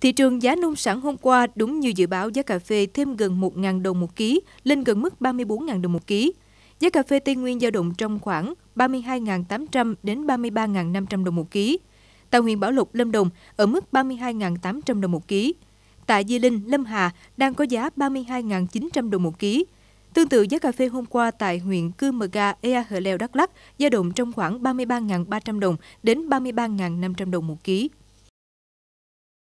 Thị trường giá nông sản hôm qua đúng như dự báo giá cà phê thêm gần 1.000 đồng một ký, lên gần mức 34.000 đồng một ký. Giá cà phê Tây Nguyên dao động trong khoảng 32.800 đến 33.500 đồng một ký. Tại huyện Bảo Lộc, Lâm Đồng ở mức 32.800 đồng một ký. Tại Di Linh, Lâm Hà đang có giá 32.900 đồng một ký. Tương tự giá cà phê hôm qua tại huyện Cư Mờ Ga, Ea Hờ Leo, Đắk Lắk dao động trong khoảng 33.300 đồng đến 33.500 đồng một ký.